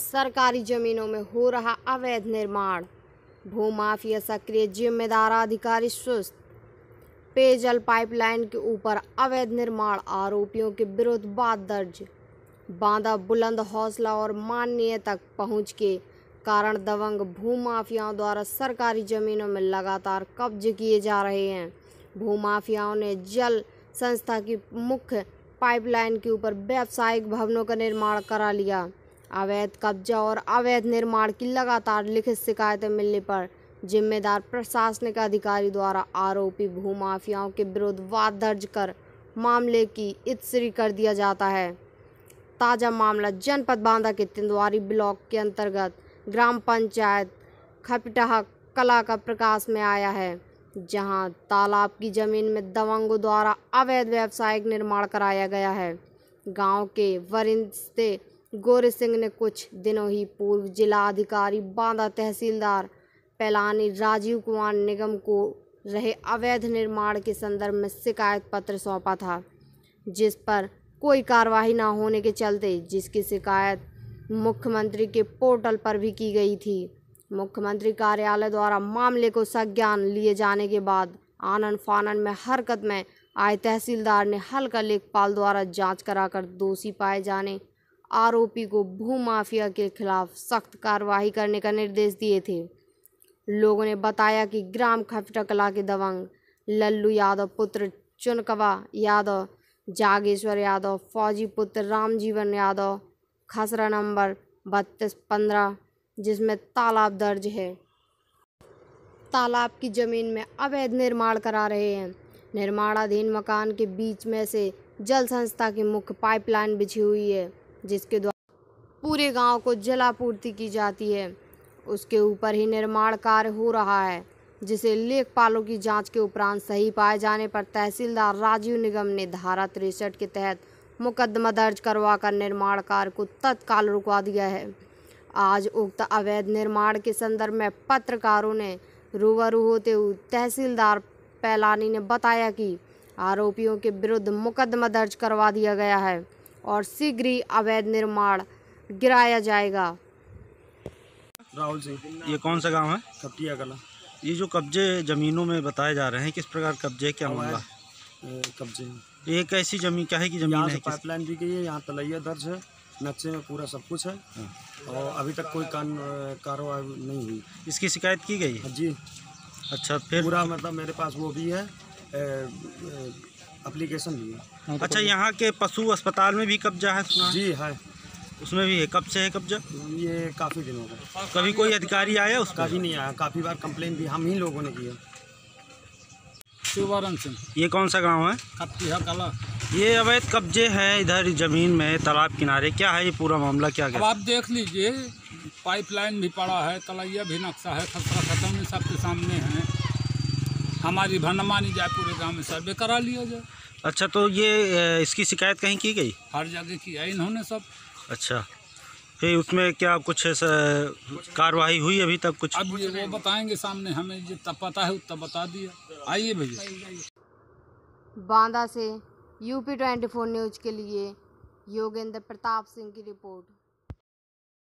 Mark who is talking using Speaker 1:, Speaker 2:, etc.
Speaker 1: सरकारी जमीनों में हो रहा अवैध निर्माण भूमाफिया सक्रिय जिम्मेदार अधिकारी सुस्त पेयजल पाइपलाइन के ऊपर अवैध निर्माण आरोपियों के विरुद्ध बात दर्ज बांदा बुलंद हौसला और माननीय तक पहुंच के कारण दबंग भूमाफियाओं द्वारा सरकारी जमीनों में लगातार कब्जे किए जा रहे हैं भूमाफियाओं ने जल संस्था की मुख्य पाइपलाइन के ऊपर व्यावसायिक भवनों का निर्माण करा लिया अवैध कब्जा और अवैध निर्माण की लगातार लिखित शिकायतें मिलने पर जिम्मेदार प्रशासनिक अधिकारी द्वारा आरोपी भूमाफियाओं के विरुद्ध वाद दर्ज कर मामले की इतरी कर दिया जाता है ताज़ा मामला जनपद बांदा के तिंदवारी ब्लॉक के अंतर्गत ग्राम पंचायत खपिटहा कला का प्रकाश में आया है जहां तालाब की जमीन में दबंगों द्वारा अवैध व्यावसायिक निर्माण कराया गया है गांव के वरिंदे गौर सिंह ने कुछ दिनों ही पूर्व जिला अधिकारी बांदा तहसीलदार पैलानी राजीव कुमार निगम को रहे अवैध निर्माण के संदर्भ में शिकायत पत्र सौंपा था जिस पर कोई कार्रवाई ना होने के चलते जिसकी शिकायत मुख्यमंत्री के पोर्टल पर भी की गई थी मुख्यमंत्री कार्यालय द्वारा मामले को संज्ञान लिए जाने के बाद आनंद फानन में हरकत में आए तहसीलदार ने हल्का लेखपाल द्वारा जांच कराकर दोषी पाए जाने आरोपी को भूमाफिया के खिलाफ सख्त कार्रवाई करने का निर्देश दिए थे लोगों ने बताया कि ग्राम खपटा कला के दबंग लल्लू यादव पुत्र चुनकवा यादव जागेश्वर यादव फौजी पुत्र रामजीवन यादव खसरा नंबर बत्तीस पंद्रह जिसमें तालाब दर्ज है तालाब की ज़मीन में अवैध निर्माण करा रहे हैं निर्माणाधीन मकान के बीच में से जल संस्था की मुख्य पाइपलाइन बिछी हुई है जिसके द्वारा पूरे गांव को जलापूर्ति की जाती है उसके ऊपर ही निर्माण कार्य हो रहा है जिसे लेखपालों की जांच के उपरांत सही पाए जाने पर तहसीलदार राजीव निगम ने धारा तिरसठ के तहत मुकदमा दर्ज करवा कर निर्माण कार्य को तत्काल रुकवा दिया है आज उक्त अवैध निर्माण के संदर्भ में पत्रकारों ने रूबरू होते हुए तहसीलदार पैलानी ने बताया कि आरोपियों के विरुद्ध मुकदमा दर्ज करवा दिया गया है और शीघ्र ही अवैध निर्माण गिराया जाएगा
Speaker 2: राहुल जी ये कौन सा गांव है कपटिया कला ये जो कब्जे ज़मीनों में बताए जा रहे हैं किस प्रकार कब्जे क्या मामला कब्जे ये कैसी जमीन क्या है कि जमीन है से पाइपलाइन दी गई है यहाँ तलैया दर्ज है नक्शे में पूरा सब कुछ है हाँ। और अभी तक कोई कान कार्रवाई नहीं हुई इसकी शिकायत की गई है हाँ जी अच्छा फिर पूरा मतलब मेरे पास वो भी है अप्लीकेशन दिया हाँ, तो अच्छा यहाँ के पशु अस्पताल में भी कब्जा है सुना जी है उसमें भी है कब से है कब्जा ये काफ़ी दिनों का कभी कोई अधिकारी आया उसका भी नहीं आया काफ़ी बार कंप्लेन भी हम ही लोगों ने की है शिवारण सिंह ये कौन सा गांव है ये अवैध कब्जे हैं इधर ज़मीन में तालाब किनारे क्या है ये पूरा मामला क्या है आप देख लीजिए पाइपलाइन भी पड़ा है तलैया भी नक्शा है खतरा खत्म सबके सामने है हमारी भंडमानी जयपुर गाँव में सर्वे करा लिया जाए अच्छा तो ये इसकी शिकायत कहीं की गई हर जगह की है इन्होंने सब अच्छा फिर उसमें क्या कुछ कार्रवाई हुई अभी तक कुछ अब वो बताएंगे सामने हमें जितना पता है उतना बता दिया आइए भैया
Speaker 1: बांदा से यूपी ट्वेंटी फोर न्यूज के लिए योगेंद्र प्रताप सिंह की रिपोर्ट